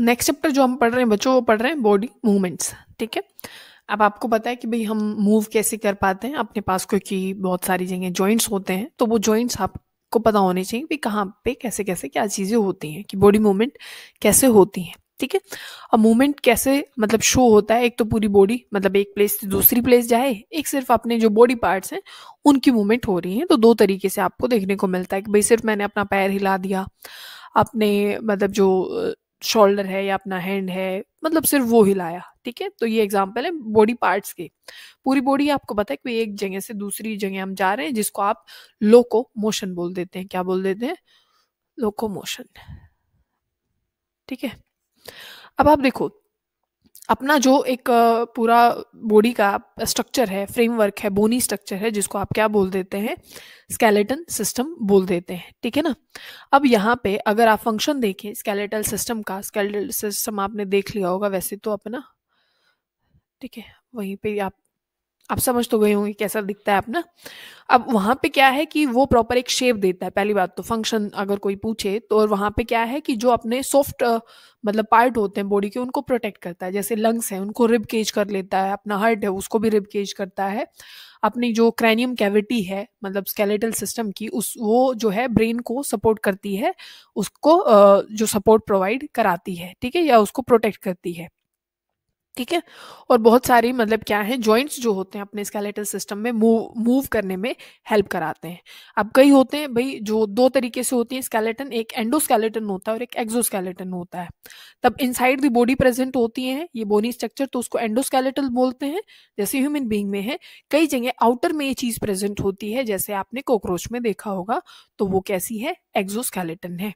Next chapter जो हम पढ़ रहे हैं बच्चों वो पढ़ रहे हैं बॉडी मूवमेंट्स ठीक है अब आपको पता है कि भाई हम मूव कैसे कर पाते हैं अपने पास क्योंकि बहुत सारी जगह जॉइंट्स होते हैं तो वो जॉइंट्स आपको पता होने चाहिए कि कहाँ पे कैसे कैसे क्या चीज़ें होती हैं कि बॉडी मूवमेंट कैसे होती हैं ठीक है अब मूवमेंट कैसे मतलब शो होता है एक तो पूरी बॉडी मतलब एक प्लेस से दूसरी प्लेस जाए एक सिर्फ अपने जो बॉडी पार्ट्स हैं उनकी मूवमेंट हो रही है तो दो तरीके से आपको देखने को मिलता है कि भाई सिर्फ मैंने अपना पैर हिला दिया अपने मतलब जो शोल्डर है या अपना हैंड है मतलब सिर्फ वो हिलाया ठीक है तो ये एग्जाम्पल है बॉडी पार्ट्स के पूरी बॉडी आपको पता है कि एक जगह से दूसरी जगह हम जा रहे हैं जिसको आप लोको मोशन बोल देते हैं क्या बोल देते हैं लोको मोशन ठीक है अब आप देखो अपना जो एक पूरा बॉडी का स्ट्रक्चर है फ्रेमवर्क है बोनी स्ट्रक्चर है जिसको आप क्या बोल देते हैं स्केलेटन सिस्टम बोल देते हैं ठीक है ना अब यहाँ पे अगर आप फंक्शन देखें स्केलेटल सिस्टम का स्केलेटल सिस्टम आपने देख लिया होगा वैसे तो अपना ठीक है वहीं पे आप आप समझ तो गए होंगे कैसा दिखता है अपना अब वहाँ पे क्या है कि वो प्रॉपर एक शेप देता है पहली बात तो फंक्शन अगर कोई पूछे तो और वहाँ पे क्या है कि जो अपने सॉफ्ट मतलब पार्ट होते हैं बॉडी के उनको प्रोटेक्ट करता है जैसे लंग्स हैं उनको रिब केज कर लेता है अपना हार्ट है उसको भी रिब केज करता है अपनी जो क्रैनियम कैविटी है मतलब स्केलेटल सिस्टम की उस वो जो है ब्रेन को सपोर्ट करती है उसको जो सपोर्ट प्रोवाइड कराती है ठीक है या उसको प्रोटेक्ट करती है ठीक है और बहुत सारी मतलब क्या है जॉइंट्स जो होते हैं अपने स्केलेटल सिस्टम में मूव मूव करने में हेल्प कराते हैं अब कई होते हैं भाई जो दो तरीके से होती है स्केलेटन एक एंडोस्केलेटन होता है और एक एक्सोस्केलेटन होता है तब इनसाइड द बॉडी प्रेजेंट होती है ये बोनी स्ट्रक्चर तो उसको एंडोस्केलेटल बोलते हैं जैसे ह्यूमन बींग में है कई जगह आउटर में ये चीज प्रेजेंट होती है जैसे आपने कॉकरोच में देखा होगा तो वो कैसी है एक्सोस्केलेटन है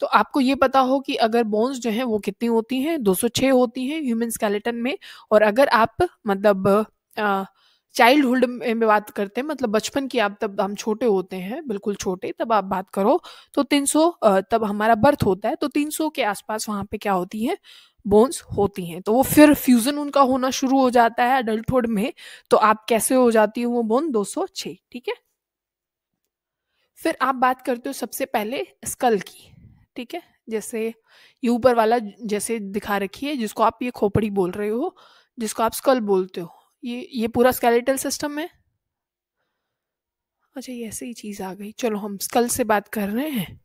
तो आपको ये पता हो कि अगर बोन्स जो हैं वो कितनी होती हैं 206 होती हैं ह्यूमन स्केलेटन में और अगर आप मतलब आ, चाइल्डहुड में बात करते हैं मतलब बचपन की आप तब हम छोटे होते हैं बिल्कुल छोटे तब आप बात करो तो 300 तब हमारा बर्थ होता है तो 300 के आसपास वहाँ पे क्या होती है बोन्स होती हैं तो वो फिर फ्यूज़न उनका होना शुरू हो जाता है अडल्टहुड में तो आप कैसे हो जाती है वो बोन 206 ठीक है फिर आप बात करते हो सबसे पहले स्कल की ठीक है जैसे ये ऊपर वाला जैसे दिखा रखी है जिसको आप ये खोपड़ी बोल रहे हो जिसको आप स्कल बोलते हो ये ये पूरा स्केलेटल सिस्टम है अच्छा ये ऐसे ही चीज़ आ गई चलो हम स्कल से बात कर रहे हैं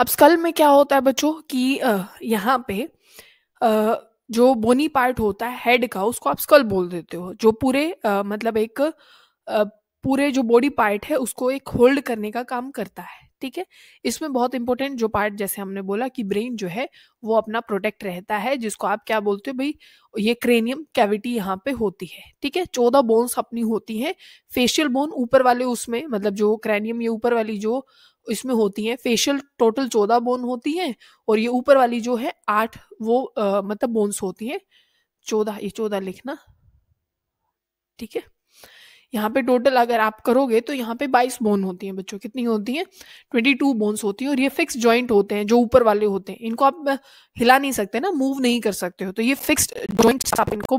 अब स्कल में क्या होता है बच्चों कि यहाँ पे आ, जो बोनी पार्ट होता है हेड का उसको आप स्कल बोल देते हो जो पूरे आ, मतलब एक आ, पूरे जो बॉडी पार्ट है उसको एक होल्ड करने का काम करता है ठीक है इसमें बहुत इंपॉर्टेंट जो पार्ट जैसे हमने बोला कि ब्रेन जो है वो अपना प्रोटेक्ट रहता है जिसको आप क्या बोलते हो भाई ये क्रेनियम कैविटी यहाँ पे होती है ठीक है चौदह बोन्स अपनी होती हैं फेशियल बोन ऊपर वाले उसमें मतलब जो क्रेनियम ये ऊपर वाली जो इसमें होती है फेशियल टोटल चौदह बोन होती हैं और ये ऊपर वाली जो है आठ वो आ, मतलब बोन्स होती हैं चौदह ये चौदह लिखना ठीक है यहाँ पे टोटल अगर आप करोगे तो यहाँ पे बाईस बोन होती हैं बच्चों कितनी होती हैं ट्वेंटी टू बोन्स होती हैं और ये फिक्स जॉइंट होते हैं जो ऊपर वाले होते हैं इनको आप हिला नहीं सकते ना मूव नहीं कर सकते हो तो ये फिक्स ज्वाइंट आप इनको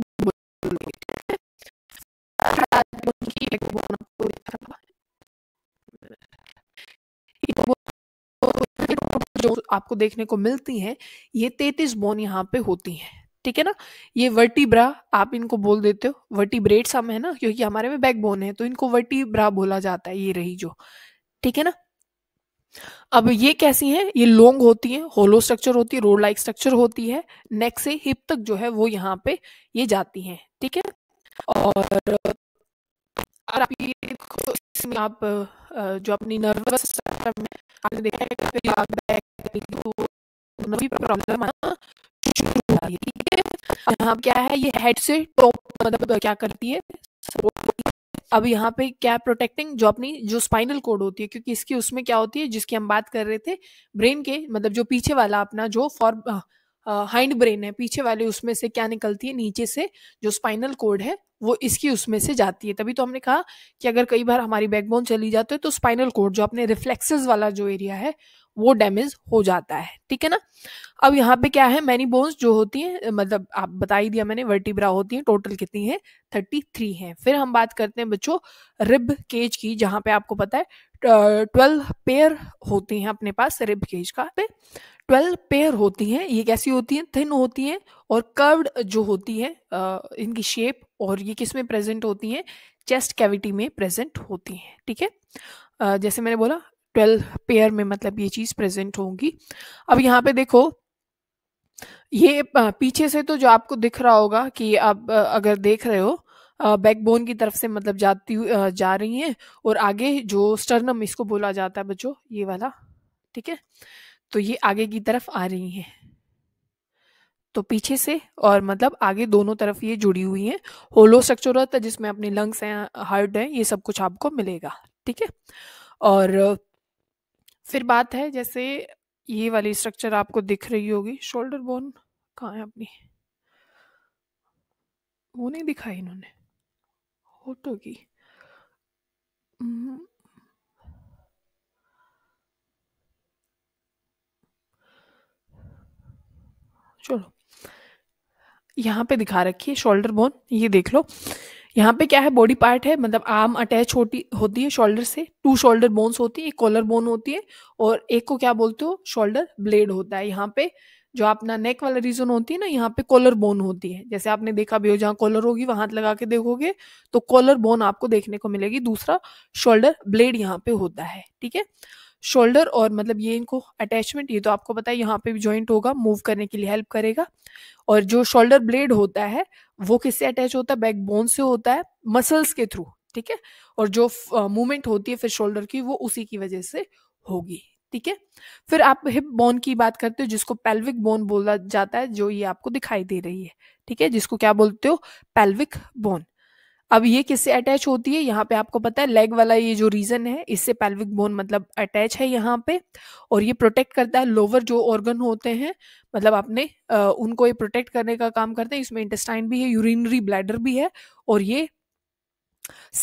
जो आपको देखने को मिलती हैं ये तैतीस बोन यहाँ पे होती हैं ठीक है ना ये वर्टिब्रा आप इनको बोल देते हो वर्टिब्रेट्स हम है ना क्योंकि हमारे में बैकबोन है तो इनको वर्टिब्रा बोला जाता है ये रही जो ठीक है ना अब ये कैसी हैं ये लोंग होती हैं होलो स्ट्रक्चर होती है रोड लाइक स्ट्रक्चर होती है नेक से हिप तक जो है वो यहाँ पे ये जाती हैं ठीक है और आप ये इसमें आप जो अपनी नर्वस सिस्टम आपने देखा है प्रॉब्लम जाती है ठीक है यहाँ क्या है ये हेड से टॉप मतलब क्या करती है अब यहाँ पे क्या प्रोटेक्टिंग जो अपनी जो स्पाइनल कोड होती है क्योंकि इसकी उसमें क्या होती है जिसकी हम बात कर रहे थे ब्रेन के मतलब जो पीछे वाला अपना जो फॉर हाइंड ब्रेन है पीछे वाले उसमें से क्या निकलती है नीचे से जो स्पाइनल कोड है वो इसकी उसमें से जाती है तभी तो हमने कहा कि अगर कई बार हमारी बैकबोन चली जाती है तो स्पाइनल कोड जो अपने रिफ्लेक्सेस वाला जो एरिया है वो डैमेज हो जाता है ठीक है ना अब यहाँ पे क्या है मैनी बोन्स जो होती हैं मतलब आप बता ही दिया मैंने वर्टिब्रा होती हैं टोटल कितनी है थर्टी थ्री है फिर हम बात करते हैं बच्चों रिब केज की जहाँ पे आपको पता है ट्वेल्व पेयर होती हैं अपने पास रिब केज का पे ट्वेल्व पेयर होती हैं ये कैसी होती हैं थिन होती हैं और कर्व्ड जो होती है इनकी शेप और ये किस में प्रेजेंट होती हैं चेस्ट कैविटी में प्रेजेंट होती हैं ठीक है जैसे मैंने बोला ट्वेल्व पेयर में मतलब ये चीज़ प्रेजेंट होंगी अब यहाँ पे देखो ये पीछे से तो जो आपको दिख रहा होगा कि आप अगर देख रहे हो बैकबोन की तरफ से मतलब जाती जा रही हैं और आगे जो स्टर्नम इसको बोला जाता है बच्चों ये वाला ठीक है तो ये आगे की तरफ आ रही हैं तो पीछे से और मतलब आगे दोनों तरफ ये जुड़ी हुई हैं होलो स्ट्रक्चर होता है जिसमें अपने लंग्स हैं हार्ट हैं ये सब कुछ आपको मिलेगा ठीक है और फिर बात है जैसे ये वाली स्ट्रक्चर आपको दिख रही होगी शोल्डर बोन कहाँ है अपनी वो नहीं दिखाई इन्होंने होटोगी हम्म। चलो यहाँ पे दिखा रखी है शोल्डर बोन ये देख लो यहाँ पे क्या है बॉडी पार्ट है मतलब आर्म अटैच होती होती है शोल्डर से टू शोल्डर बोन्स होती है एक कॉलर बोन होती है और एक को क्या बोलते हो शोल्डर ब्लेड होता है यहाँ पे जो अपना नेक वाला रीजन होती है ना यहाँ पे कॉलर बोन होती है जैसे आपने देखा भी हो जहाँ कॉलर होगी वहां लगा के देखोगे तो कॉलर बोन आपको देखने को मिलेगी दूसरा शोल्डर ब्लेड यहाँ पे होता है ठीक है शोल्डर और मतलब ये इनको अटैचमेंट ये तो आपको पता है यहाँ पे भी ज्वाइंट होगा मूव करने के लिए हेल्प करेगा और जो शोल्डर ब्लेड होता है वो किससे अटैच होता है बैक बोन से होता है मसल्स के थ्रू ठीक है और जो मूवमेंट होती है फिर शोल्डर की वो उसी की वजह से होगी ठीक है फिर आप हिप बोन की बात करते हो जिसको पेल्विक बोन बोला जाता है जो ये आपको दिखाई दे रही है ठीक है जिसको क्या बोलते हो पेल्विक बोन अब ये किससे अटैच होती है यहाँ पे आपको पता है लेग वाला ये जो रीजन है इससे पेल्विक बोन मतलब अटैच है यहाँ पे और ये प्रोटेक्ट करता है लोअर जो ऑर्गन होते हैं मतलब आपने उनको ये प्रोटेक्ट करने का काम करते हैं इसमें इंटेस्टाइन भी है यूरिनरी ब्लैडर भी है और ये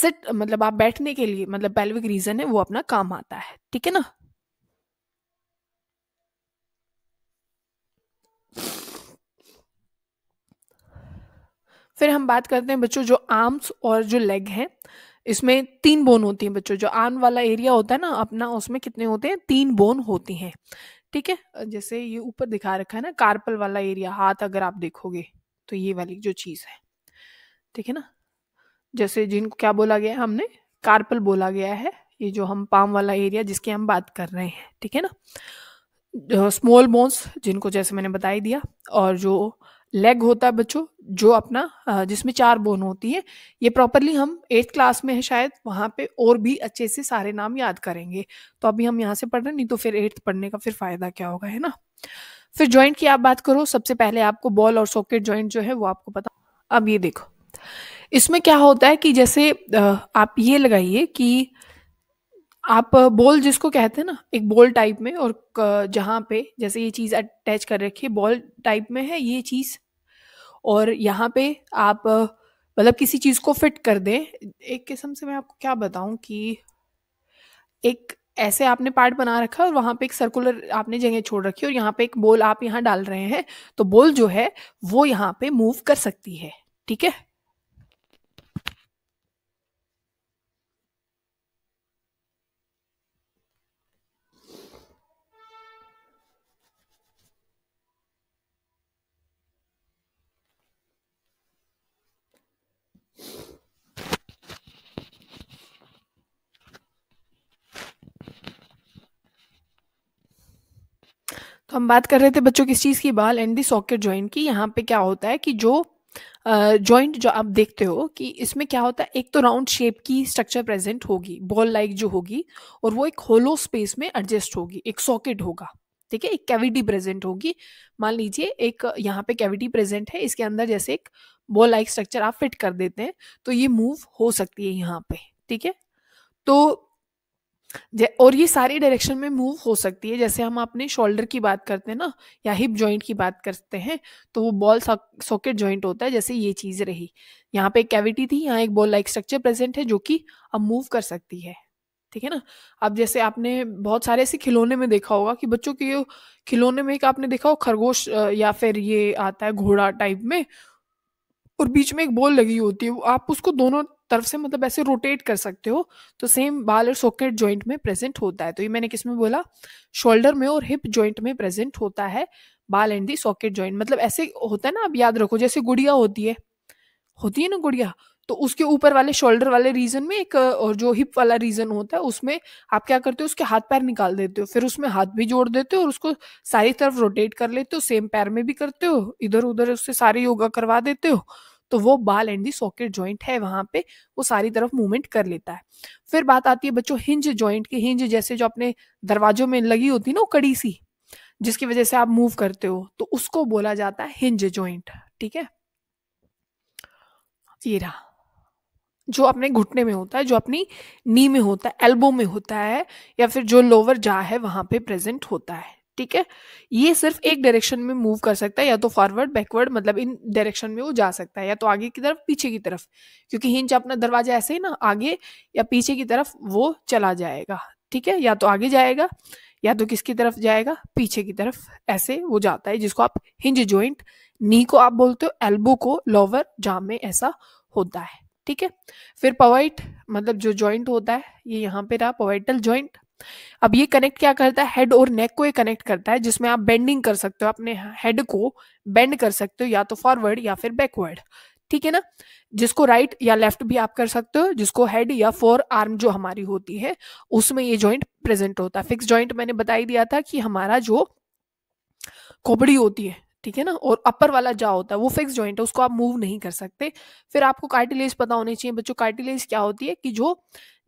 सिट मतलब आप बैठने के लिए मतलब पेल्विक रीजन है वो अपना काम आता है ठीक है ना फिर हम बात करते हैं बच्चों जो आर्म्स और जो लेग हैं इसमें तीन बोन होती हैं बच्चों जो आर्म वाला एरिया होता है ना अपना उसमें कितने होते हैं तीन बोन होती हैं ठीक है जैसे ये ऊपर दिखा रखा है ना कार्पल वाला एरिया हाथ अगर आप देखोगे तो ये वाली जो चीज़ है ठीक है ना जैसे जिनको क्या बोला गया है हमने कार्पल बोला गया है ये जो हम पाम वाला एरिया जिसकी हम बात कर रहे हैं ठीक है ना स्मॉल बोन्स जिनको जैसे मैंने बताई दिया और जो लेग होता है बच्चों जो अपना जिसमें चार बोन होती है ये प्रॉपरली हम एट्थ क्लास में है शायद वहाँ पे और भी अच्छे से सारे नाम याद करेंगे तो अभी हम यहाँ से पढ़ रहे नहीं तो फिर एट्थ पढ़ने का फिर फायदा क्या होगा है ना फिर जॉइंट की आप बात करो सबसे पहले आपको बॉल और सॉकेट जॉइंट जो है वो आपको पता अब ये देखो इसमें क्या होता है कि जैसे आप ये लगाइए कि आप बॉल जिसको कहते हैं ना एक बॉल टाइप में और जहाँ पे जैसे ये चीज़ अटैच कर रखी है बॉल टाइप में है ये चीज़ और यहाँ पे आप मतलब किसी चीज़ को फिट कर दें एक किस्म से मैं आपको क्या बताऊँ कि एक ऐसे आपने पार्ट बना रखा है और वहाँ पे एक सर्कुलर आपने जगह छोड़ रखी है और यहाँ पे एक बॉल आप यहाँ डाल रहे हैं तो बॉल जो है वो यहाँ पे मूव कर सकती है ठीक है तो हम बात कर रहे थे बच्चों किस चीज़ की बाल एंड दी सॉकेट ज्वाइंट की यहाँ पे क्या होता है कि जो जॉइंट uh, जो आप देखते हो कि इसमें क्या होता है एक तो राउंड शेप की स्ट्रक्चर प्रेजेंट होगी बॉल लाइक जो होगी और वो एक होलो स्पेस में एडजस्ट होगी एक सॉकेट होगा ठीक है एक कैविटी प्रेजेंट होगी मान लीजिए एक यहाँ पे कैविटी प्रेजेंट है इसके अंदर जैसे एक बॉल लाइक स्ट्रक्चर आप फिट कर देते हैं तो ये मूव हो सकती है यहाँ पे ठीक है तो और ये सारी डायरेक्शन में मूव हो सकती है जैसे हम अपने शोल्डर की बात करते हैं ना या हिप जॉइंट की बात करते हैं तो वो बॉल सॉकेट जॉइंट होता है जैसे ये चीज़ रही यहाँ पे एक कैविटी थी यहाँ एक बॉल लाइक स्ट्रक्चर प्रेजेंट है जो कि अब मूव कर सकती है ठीक है ना अब जैसे आपने बहुत सारे ऐसे खिलौने में देखा होगा कि बच्चों के खिलौने में एक आपने देखा हो खरगोश या फिर ये आता है घोड़ा टाइप में और बीच में एक बॉल लगी होती है आप उसको दोनों तरफ से मतलब ऐसे रोटेट कर सकते हो तो सेम बाल और सॉकेट जॉइंट में प्रेजेंट होता है तो ये मैंने किस में बोला शोल्डर में और हिप जॉइंट में प्रेजेंट होता है बाल एंड दी सॉकेट जॉइंट मतलब ऐसे होता है ना आप याद रखो जैसे गुड़िया होती है होती है ना गुड़िया तो उसके ऊपर वाले शोल्डर वाले रीजन में एक और जो हिप वाला रीजन होता है उसमें आप क्या करते हो उसके हाथ पैर निकाल देते हो फिर उसमें हाथ भी जोड़ देते हो और उसको सारी तरफ रोटेट कर लेते हो सेम पैर में भी करते हो इधर उधर उससे सारे योगा करवा देते हो तो वो बाल एंड दी सॉकेट जॉइंट है वहाँ पे वो सारी तरफ मूवमेंट कर लेता है फिर बात आती है बच्चों हिंज जॉइंट की हिंज जैसे जो अपने दरवाजों में लगी होती है ना वो कड़ी सी जिसकी वजह से आप मूव करते हो तो उसको बोला जाता है हिंज जॉइंट ठीक है ये रहा जो अपने घुटने में होता है जो अपनी नी में होता है एल्बो में होता है या फिर जो लोअर जा है वहां पे प्रेजेंट होता है ठीक है ये सिर्फ एक डायरेक्शन में मूव कर सकता है या तो फॉरवर्ड बैकवर्ड मतलब इन डायरेक्शन में वो जा सकता है या तो आगे की तरफ पीछे की तरफ क्योंकि हिंच अपना दरवाजा ऐसे ही ना आगे या पीछे की तरफ वो चला जाएगा ठीक है या तो आगे जाएगा या तो किसकी तरफ जाएगा पीछे की तरफ ऐसे वो जाता है जिसको आप हिंज ज्वाइंट नी को आप बोलते हो एल्बो को लोवर जाम में ऐसा होता है ठीक है फिर पवाइट मतलब जो ज्वाइंट होता है ये यहाँ पे रहा पवाइटल ज्वाइंट अब ये कनेक्ट क्या करता है हेड और नेक को ये कनेक्ट करता है जिसमें आप बेंडिंग कर सकते हो अपने हेड को बेंड कर सकते हो या तो फॉरवर्ड या फिर बैकवर्ड ठीक है ना जिसको राइट या लेफ्ट भी आप कर सकते हो जिसको हेड या फोर आर्म जो हमारी होती है उसमें ये जॉइंट प्रेजेंट होता है फिक्स जॉइंट मैंने बताई दिया था कि हमारा जो खोपड़ी होती है ठीक है ना और अपर वाला जा होता है वो फिक्स जॉइंट है उसको आप मूव नहीं कर सकते फिर आपको कार्टिलेज पता होने चाहिए बच्चों कार्टिलेज क्या होती है कि जो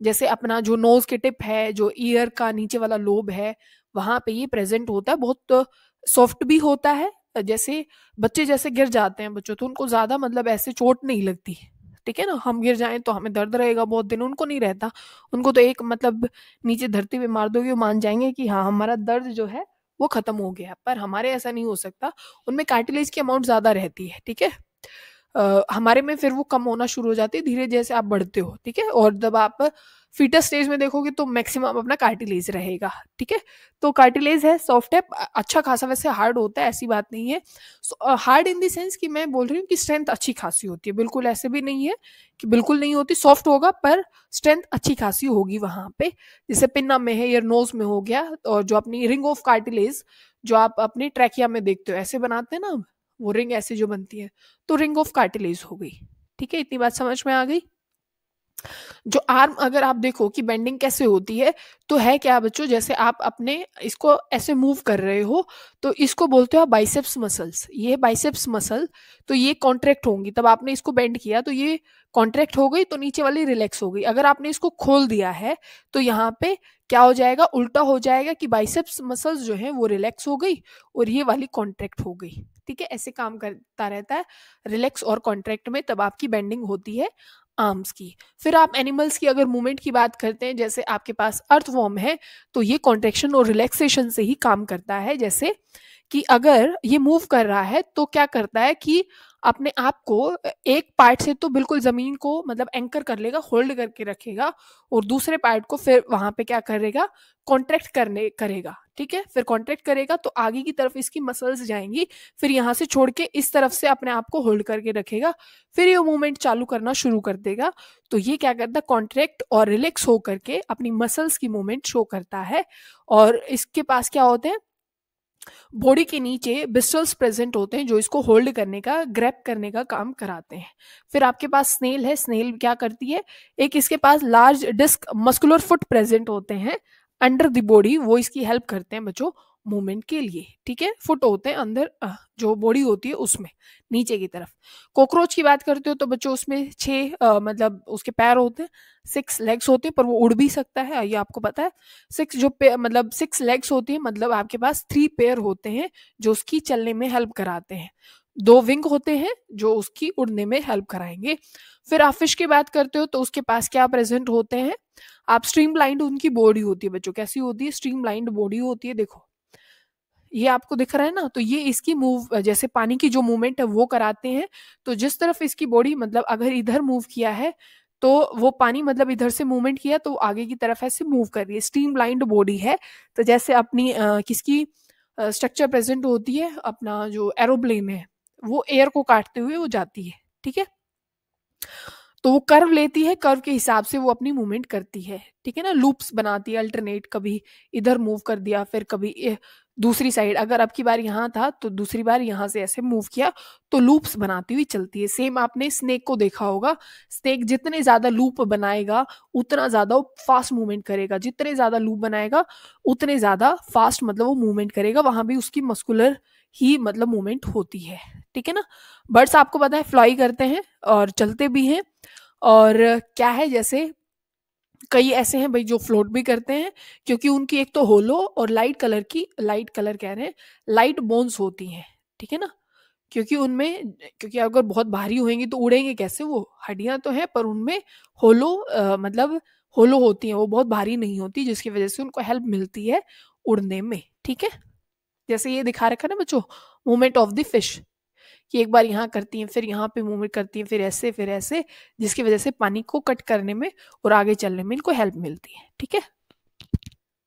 जैसे अपना जो नोज के टिप है जो ईयर का नीचे वाला लोब है वहां पे ये प्रेजेंट होता है बहुत सॉफ्ट भी होता है जैसे बच्चे जैसे गिर जाते हैं बच्चों तो उनको ज्यादा मतलब ऐसे चोट नहीं लगती ठीक है ना हम गिर जाए तो हमें दर्द रहेगा बहुत दिन उनको नहीं रहता उनको तो एक मतलब नीचे धरती पे मार दोगे मान जाएंगे कि हाँ हमारा दर्द जो है वो ख़त्म हो गया पर हमारे ऐसा नहीं हो सकता उनमें कार्टिलेज की अमाउंट ज़्यादा रहती है ठीक है हमारे में फिर वो कम होना शुरू हो जाती है धीरे जैसे आप बढ़ते हो ठीक है और जब आप फीटस स्टेज में देखोगे तो मैक्सिमम अपना कार्टिलेज रहेगा ठीक है तो कार्टिलेज है सॉफ्ट है अच्छा खासा वैसे हार्ड होता है ऐसी बात नहीं है हार्ड इन देंस कि मैं बोल रही हूँ कि स्ट्रेंथ अच्छी खासी होती है बिल्कुल ऐसे भी नहीं है कि बिल्कुल नहीं होती सॉफ्ट होगा पर स्ट्रेंथ अच्छी खासी होगी वहाँ पे जैसे पिन्ना में है या नोज में हो गया और जो अपनी रिंग ऑफ कार्टिलेज जो आप अपनी ट्रैकिया में देखते हो ऐसे बनाते हैं ना वो रिंग ऐसे जो बनती है तो रिंग ऑफ कार्टिलेज हो गई ठीक है इतनी बात समझ में आ गई जो आर्म अगर आप देखो कि बेंडिंग कैसे होती है तो है क्या बच्चों जैसे आप अपने इसको ऐसे मूव कर रहे हो तो इसको बोलते हो आप बाइसेप्स मसल्स ये बाइसेप्स मसल तो ये कॉन्ट्रैक्ट होंगी तब आपने इसको बेंड किया तो ये कॉन्ट्रैक्ट हो गई तो नीचे वाली रिलैक्स हो गई अगर आपने इसको खोल दिया है तो यहाँ पे क्या हो जाएगा उल्टा हो जाएगा कि बाइसेप्स मसल्स जो है वो रिलैक्स हो गई और ये वाली कॉन्ट्रैक्ट हो गई ठीक है ऐसे काम करता रहता है रिलैक्स और कॉन्ट्रैक्ट में तब आपकी बेंडिंग होती है आर्म्स की फिर आप एनिमल्स की अगर मूवमेंट की बात करते हैं जैसे आपके पास अर्थ वॉर्म है तो ये कॉन्ट्रेक्शन और रिलैक्सेशन से ही काम करता है जैसे कि अगर ये मूव कर रहा है तो क्या करता है कि अपने आप को एक पार्ट से तो बिल्कुल ज़मीन को मतलब एंकर कर लेगा होल्ड करके रखेगा और दूसरे पार्ट को फिर वहाँ पे क्या करेगा कॉन्ट्रैक्ट करने करेगा ठीक है फिर कॉन्ट्रैक्ट करेगा तो आगे की तरफ इसकी मसल्स जाएंगी फिर यहाँ से छोड़ के इस तरफ से अपने आप को होल्ड करके रखेगा फिर ये मूवमेंट चालू करना शुरू कर देगा तो ये क्या करता है कॉन्ट्रैक्ट और रिलैक्स हो करके अपनी मसल्स की मूवमेंट शो करता है और इसके पास क्या होते हैं बॉडी के नीचे बिस्टल्स प्रेजेंट होते हैं जो इसको होल्ड करने का ग्रैप करने का काम कराते हैं फिर आपके पास स्नेल है स्नेल क्या करती है एक इसके पास large disc muscular foot present होते हैं अंडर द बॉडी वो इसकी हेल्प करते हैं बच्चों मूवमेंट के लिए ठीक है फुट होते हैं अंदर जो बॉडी होती है उसमें नीचे की तरफ कॉकरोच की बात करते हो तो बच्चों उसमें छः मतलब उसके पैर होते हैं सिक्स लेग्स होते हैं पर वो उड़ भी सकता है ये आपको पता है सिक्स जो पे मतलब सिक्स लेग्स होती है मतलब आपके पास थ्री पेयर होते हैं जो उसकी चलने में हेल्प कराते हैं दो विंग होते हैं जो उसकी उड़ने में हेल्प कराएंगे फिर आप फिश की बात करते हो तो उसके पास क्या प्रेजेंट होते हैं आप स्ट्रीम लाइंड उनकी बॉडी होती है बच्चों कैसी होती है स्ट्रीम लाइंड बॉडी होती है देखो ये आपको दिख रहा है ना तो ये इसकी मूव जैसे पानी की जो मूवमेंट है वो कराते हैं तो जिस तरफ इसकी बॉडी मतलब अगर इधर मूव किया है तो वो पानी मतलब इधर से मूवमेंट किया तो आगे की तरफ ऐसे मूव कर रही है स्ट्रीम लाइंड बॉडी है तो जैसे अपनी आ, किसकी स्ट्रक्चर प्रेजेंट होती है अपना जो एरोप्लेन है वो एयर को काटते हुए वो जाती है ठीक है तो वो कर्व लेती है कर्व के हिसाब से वो अपनी मूवमेंट करती है ठीक है ना लूप्स बनाती है अल्टरनेट कभी इधर मूव कर दिया फिर कभी दूसरी साइड अगर अब की बार यहाँ था तो दूसरी बार यहाँ से ऐसे मूव किया तो लूप्स बनाती हुई चलती है सेम आपने स्नेक को देखा होगा स्नेक जितने ज़्यादा लूप बनाएगा उतना ज़्यादा वो फास्ट मूवमेंट करेगा जितने ज़्यादा लूप बनाएगा उतने ज़्यादा फास्ट मतलब वो मूवमेंट करेगा वहां भी उसकी मस्कुलर ही मतलब मूवमेंट होती है ठीक है ना बर्ड्स आपको पता है फ्लाई करते हैं और चलते भी हैं और क्या है जैसे कई ऐसे हैं भाई जो फ्लोट भी करते हैं क्योंकि उनकी एक तो होलो और लाइट कलर की लाइट कलर कह रहे हैं लाइट बोन्स होती हैं ठीक है ना क्योंकि उनमें क्योंकि अगर बहुत भारी होएंगी तो उड़ेंगे कैसे वो हड्डियां तो हैं पर उनमें होलो आ, मतलब होलो होती हैं वो बहुत भारी नहीं होती जिसकी वजह से उनको हेल्प मिलती है उड़ने में ठीक है जैसे ये दिखा रखा ना बच्चों मूवमेंट ऑफ द फिश कि एक बार यहाँ करती हैं फिर यहाँ पे मूवमेंट करती हैं फिर ऐसे फिर ऐसे जिसकी वजह से पानी को कट करने में और आगे चलने में इनको हेल्प मिलती है ठीक है